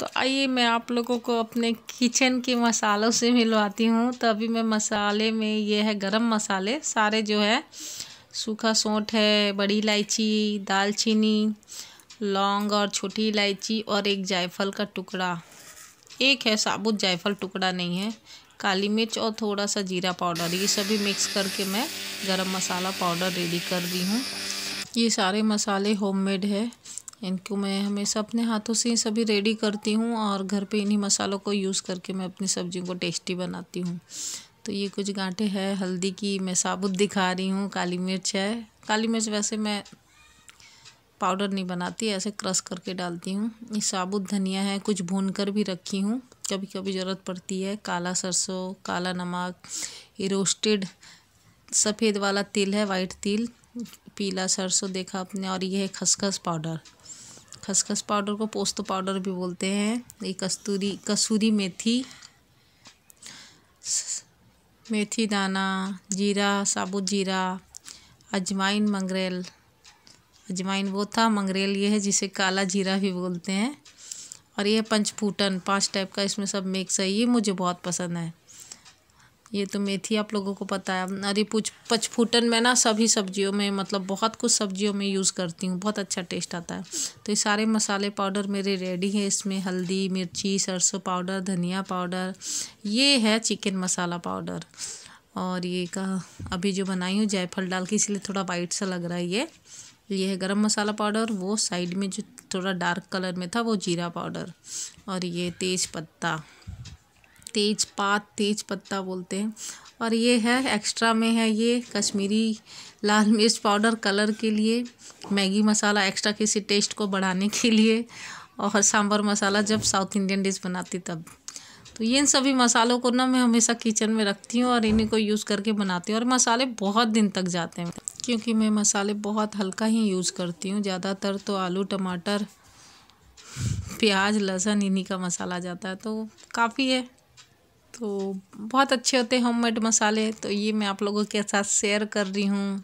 तो आइए मैं आप लोगों को अपने किचन के मसालों से मिलवाती हूँ तो अभी मैं मसाले में ये है गरम मसाले सारे जो है सूखा सौंठ है बड़ी इलायची दालचीनी लौंग और छोटी इलायची और एक जायफल का टुकड़ा एक है साबुत जायफल टुकड़ा नहीं है काली मिर्च और थोड़ा सा जीरा पाउडर ये सभी मिक्स करके मैं गरम मसाला पाउडर रेडी कर दी हूँ ये सारे मसाले होममेड है इनको मैं हमेशा अपने हाथों से ही सभी रेडी करती हूँ और घर पे इन्हीं मसालों को यूज़ करके मैं अपनी सब्जियों को टेस्टी बनाती हूँ तो ये कुछ गांठे हैं हल्दी की मैं साबुत दिखा रही हूँ काली मिर्च है काली मिर्च वैसे मैं पाउडर नहीं बनाती ऐसे क्रश करके डालती हूँ ये साबुत धनिया है कुछ भून कर भी रखी हूँ कभी कभी ज़रूरत पड़ती है काला सरसों काला नमक ये रोस्टेड सफ़ेद वाला तिल है वाइट तिल पीला सरसों देखा आपने और ये है खसखस पाउडर खसखस पाउडर को पोस्त पाउडर भी बोलते हैं ये कस्तूरी कसूरी मेथी मेथी दाना जीरा साबुत जीरा अजवाइन मंगरेल अजवाइन वो था मंगरेल ये है जिसे काला जीरा भी बोलते हैं और ये पंचफूटन पांच टाइप का इसमें सब मिक्स है ये मुझे बहुत पसंद है ये तो मेथी आप लोगों को पता है अरे पुच पचफूटन में ना सभी सब्जियों में मतलब बहुत कुछ सब्जियों में यूज़ करती हूँ बहुत अच्छा टेस्ट आता है तो ये सारे मसाले पाउडर मेरे रेडी हैं इसमें हल्दी मिर्ची सरसों पाउडर धनिया पाउडर ये है चिकन मसाला पाउडर और ये का अभी जो बनाई हूँ जायफल डाल के इसलिए थोड़ा वाइट सा लग रहा है ये ये है गर्म मसाला पाउडर वो साइड में जो थोड़ा डार्क कलर में था वो जीरा पाउडर और ये तेज़ पत्ता तेज पात तेज पत्ता बोलते हैं और ये है एक्स्ट्रा में है ये कश्मीरी लाल मिर्च पाउडर कलर के लिए मैगी मसाला एक्स्ट्रा किसी टेस्ट को बढ़ाने के लिए और सांभर मसाला जब साउथ इंडियन डिश बनाती तब तो ये इन सभी मसालों को ना मैं हमेशा किचन में रखती हूँ और इन्हीं को यूज़ करके बनाती हूँ और मसाले बहुत दिन तक जाते हैं क्योंकि मैं मसाले बहुत हल्का ही यूज़ करती हूँ ज़्यादातर तो आलू टमाटर प्याज लहसुन इन्हीं का मसाला जाता है तो काफ़ी है तो बहुत अच्छे होते हैं होममेड मसाले तो ये मैं आप लोगों के साथ शेयर कर रही हूँ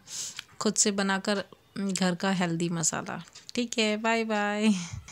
खुद से बनाकर घर का हेल्दी मसाला ठीक है बाय बाय